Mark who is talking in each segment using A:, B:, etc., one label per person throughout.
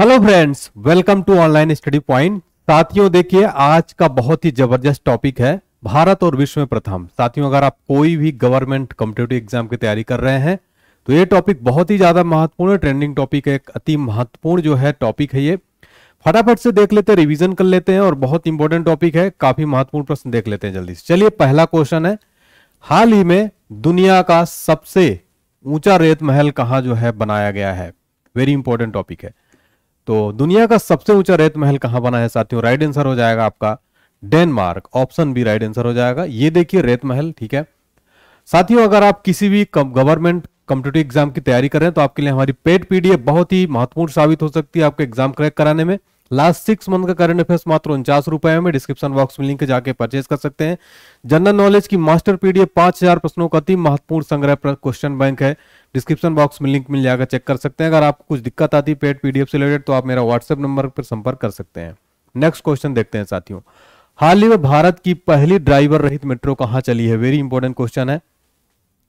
A: hello friends welcome to online study point साथियों देखिए आज का बहुत ही जबरदस्त टॉपिक है भारत और विश्व में प्रथम साथियों अगर आप कोई भी गवर्नमेंट कम्पिटेटिव एग्जाम की तैयारी कर रहे हैं तो ये टॉपिक बहुत ही ज्यादा महत्वपूर्ण है ट्रेंडिंग टॉपिक है एक अति महत्वपूर्ण जो है टॉपिक है ये फटाफट से देख लेते हैं रिविजन कर लेते हैं और बहुत इंपॉर्टेंट टॉपिक है काफी महत्वपूर्ण प्रश्न देख लेते हैं जल्दी से चलिए पहला क्वेश्चन है हाल ही में दुनिया का सबसे ऊंचा रेत महल कहाँ जो है बनाया गया है वेरी इंपॉर्टेंट टॉपिक है तो दुनिया का सबसे ऊंचा रेत महल कहां बना है साथियों राइट आंसर हो जाएगा आपका Denmark option B right answer हो जाएगा ये देखिए रेत महल ठीक है साथियों अगर आप किसी भी गवर्नमेंट कम्पिटेटिव एग्जाम की तैयारी कर रहे हैं तो आपके लिए हमारी पेड पीडीएफ बहुत ही महत्वपूर्ण साबित हो सकती है आपके एग्जाम क्रैक कराने में लास्ट सिक्स मंथ का करंट अफेयर्स मात्र उनचास रुपए में डिस्क्रिप्शन बॉक्स में लिंक जाके परचेज कर सकते हैं जनरल नॉलेज की मास्टर पीडीएफ पांच हजार प्रश्नों का अति महत्वपूर्ण संग्रह क्वेश्चन बैंक है डिस्क्रिप्शन बॉक्स में लिंक मिल जाएगा चेक कर सकते हैं अगर आपको कुछ दिक्कत आती है पेड पीडीएफ से रिलेटेड तो आप मेरा व्हाट्सएप नंबर पर संपर्क कर सकते हैं नेक्स्ट क्वेश्चन देखते हैं साथियों हाल ही में भारत की पहली ड्राइवर रहित मेट्रो कहाँ चली है वेरी इंपॉर्टेंट क्वेश्चन है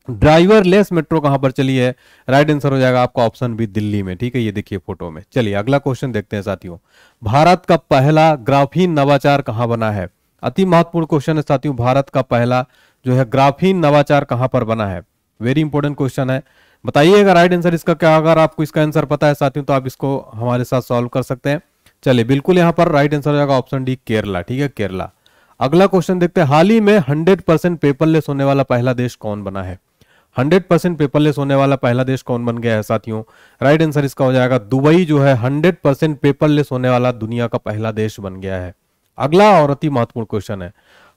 A: ड्राइवर लेस मेट्रो कहां पर चली है राइट आंसर हो जाएगा आपका ऑप्शन बी दिल्ली में ठीक है ये देखिए फोटो में चलिए अगला क्वेश्चन देखते हैं साथियों भारत का पहला ग्राफीन नवाचार कहां बना है अति महत्वपूर्ण क्वेश्चन है साथियों भारत का पहला जो है ग्राफीन नवाचार कहां पर बना है वेरी इंपॉर्टेंट क्वेश्चन है बताइएगा राइट आंसर इसका क्या अगर आपको इसका आंसर पता है साथियों तो आप इसको हमारे साथ सॉल्व कर सकते हैं चलिए बिल्कुल यहाँ पर राइट आंसर हो जाएगा ऑप्शन डी केरला ठीक है केरला अगला क्वेश्चन देखते हैं हाल ही में 100 परसेंट पेपरलेस होने वाला पहला देश कौन बना है 100 परसेंट पेपरलेस होने वाला पहला देश कौन बन गया है साथियों राइट आंसर इसका हो जाएगा दुबई जो है 100 परसेंट पेपरलेस होने वाला दुनिया का पहला देश बन गया है अगला और अति महत्वपूर्ण क्वेश्चन है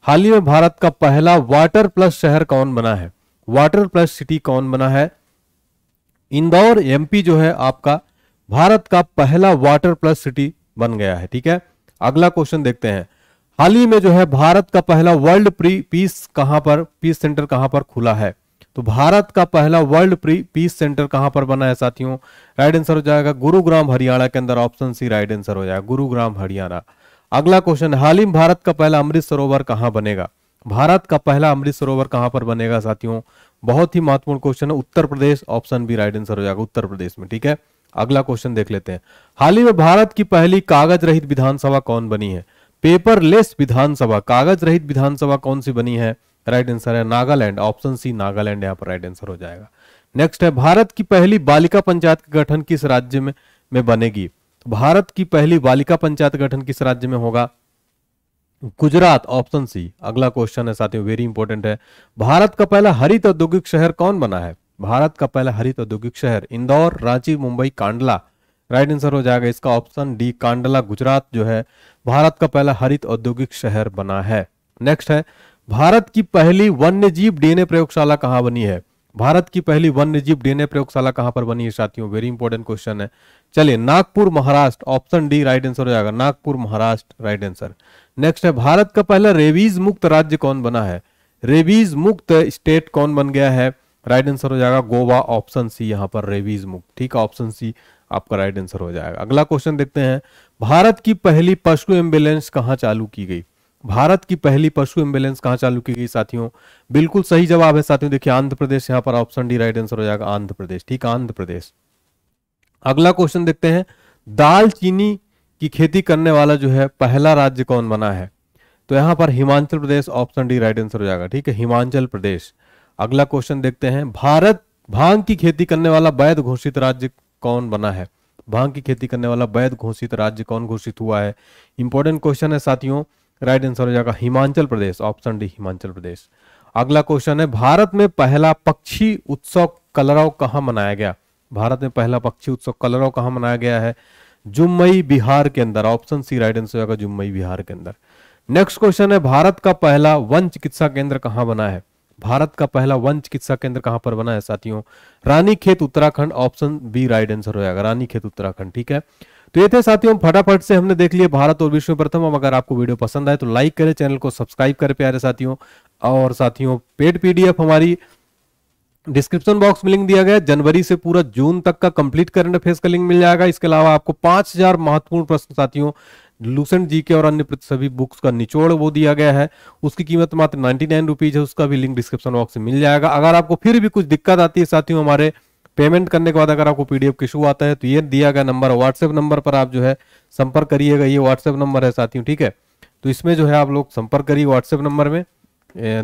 A: हाल ही में भारत का पहला वाटर प्लस शहर कौन बना है वाटर प्लस सिटी कौन बना है इंदौर एमपी जो है आपका भारत का पहला वाटर प्लस सिटी बन गया है ठीक है अगला क्वेश्चन देखते हैं हाल ही में जो है भारत का पहला वर्ल्ड प्री पीस कहां पर पीस सेंटर कहां पर खुला है तो भारत का पहला वर्ल्ड पीस सेंटर कहां पर बना है साथियों राइट आंसर हो जाएगा गुरुग्राम हरियाणा के अंदर ऑप्शन सी राइट आंसर हो जाएगा गुरुग्राम हरियाणा अगला क्वेश्चन हाल ही में भारत का पहला अमृत सरोवर कहां बनेगा भारत का पहला अमृत सरोवर कहां पर बनेगा साथियों बहुत ही महत्वपूर्ण क्वेश्चन है Uttar Pradesh option B right answer हो जाएगा उत्तर प्रदेश में ठीक है अगला क्वेश्चन देख लेते हैं हाल ही में भारत की पहली कागज रहित विधानसभा कौन बनी है पेपरलेस विधानसभा कागज रहित विधानसभा कौन सी बनी है राइट आंसर है नागालैंड ऑप्शन सी नागालैंड यहाँ पर राइट आंसर हो जाएगा नेक्स्ट है भारत की पहली बालिका पंचायत का गठन किस राज्य में में बनेगी तो भारत की पहली बालिका पंचायत गठन किस राज्य में होगा गुजरात ऑप्शन सी अगला क्वेश्चन है साथियों वेरी इंपॉर्टेंट है भारत का पहला हरित औद्योगिक शहर कौन बना है भारत का पहला हरित औद्योगिक शहर इंदौर रांची मुंबई कांडला राइट आंसर हो जाएगा इसका ऑप्शन डी कांडला गुजरात जो है भारत का पहला हरित औद्योगिक शहर बना है नेक्स्ट है भारत की पहली वन्य जीव डीएनए प्रयोगशाला कहां बनी है भारत की पहली वन्य जीव डीएनए प्रयोगशाला कहां पर बनी है साथियों वेरी इंपॉर्टेंट क्वेश्चन है चलिए Nagpur Maharashtra option D right answer हो जाएगा Nagpur Maharashtra right answer next है भारत का पहला रेबीज मुक्त राज्य कौन बना है रेबीज मुक्त स्टेट कौन बन गया है राइट आंसर हो जाएगा गोवा ऑप्शन सी यहाँ पर रेबीज मुक्त ठीक है ऑप्शन सी आपका राइट आंसर हो जाएगा अगला क्वेश्चन देखते हैं भारत की पहली पशु एम्बुलेंस कहां चालू की गई भारत की पहली पशु एम्बुलेंस कहाँ चालू की गई साथियों बिल्कुल सही जवाब है साथियों देखिए आंध्र प्रदेश यहाँ पर ऑप्शन डी राइट आंसर हो जाएगा आंध्र प्रदेश ठीक आंध्र प्रदेश अगला क्वेश्चन देखते हैं दालचीनी की खेती करने वाला जो है पहला राज्य कौन बना है तो यहां पर Himachal Pradesh option D right answer हो जाएगा ठीक है हिमाचल प्रदेश अगला क्वेश्चन देखते हैं भारत भांग की खेती करने वाला वैध घोषित राज्य कौन बना है भांग की खेती करने वाला वैध घोषित राज्य कौन घोषित हुआ है इंपॉर्टेंट क्वेश्चन है साथियों राइट आंसर हो जाएगा हिमाचल प्रदेश ऑप्शन डी हिमाचल प्रदेश अगला क्वेश्चन है भारत में पहला पक्षी उत्सव कलरव कहां मनाया गया भारत में पहला पक्षी उत्सव कलरव कहा मनाया गया है जुम्मई बिहार के अंदर ऑप्शन सी राइट आंसर हो जाएगा जुम्मई बिहार के अंदर नेक्स्ट क्वेश्चन है भारत का पहला वन चिकित्सा केंद्र कहाँ बना है भारत का पहला वन चिकित्सा केंद्र कहां पर बना है साथियों Ranikhet Uttarakhand option B right answer हो जाएगा रानी खेत उत्तराखंड ठीक है तो ये थे साथियों फटाफट से हमने देख लिए भारत और विश्व प्रथम अब अगर आपको वीडियो पसंद आए तो लाइक करें चैनल को सब्सक्राइब करें प्यारे साथियों और साथियों पेड पीडीएफ हमारी डिस्क्रिप्शन बॉक्स में लिंक दिया गया जनवरी से पूरा जून तक का कंप्लीट करंट अफेयर्स का लिंक मिल जाएगा इसके अलावा आपको 5000 महत्वपूर्ण प्रश्न साथियों लूसेंट जी के और अन्य सभी बुक्स का निचोड़ वो दिया गया है उसकी कीमत मात्र नाइन्टी नाइन रुपीज है उसका भी लिंक डिस्क्रिप्शन बॉक्स में मिल जाएगा अगर आपको फिर भी कुछ दिक्कत आती है साथियों हमारे पेमेंट करने के बाद अगर आपको पीडीएफ के इशू आता है तो ये दिया गया नंबर व्हाट्सएप नंबर पर आप जो है संपर्क करिएगा ये व्हाट्सएप नंबर है साथियों ठीक है तो इसमें जो है आप लोग संपर्क करिए व्हाट्सएप नंबर में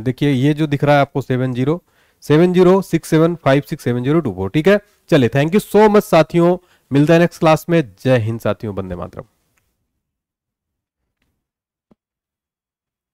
A: देखिए ये जो दिख रहा है आपको seven zero seven zero six seven five six seven zero two four ठीक है चलिए थैंक यू सो मच साथियों मिलता है नेक्स्ट क्लास में जय हिंद साथियों बंदे मातरम